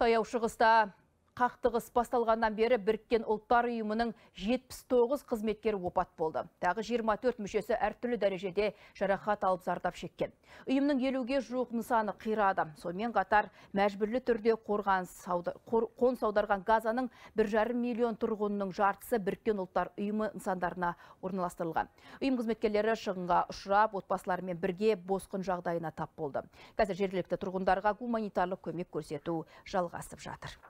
Таяу шығыста қақтығыс басталғаннан бері біркен ұлттар ұйымының 79 қызметкері опат болды. Тағы 24 мүшесі әртүрлі дәрежеде жарақат алып зардап шеккен. Ұйымның елуге жуық нысаны қирады. Сонымен қатар мәжбүрлі түрде қорған қон саударған Газаның 1,5 миллион тұрғынының жартысы біркен ұлттар ұйымы нысандарына орналастырылған. Үйім қызметкерлері шығынға ұшырап, отбасыларымен бірге босқын жағдайына тап болды. Қазір жергілікті тұрғындарға гуманитарлық көмек көрсету жалғасып жатыр.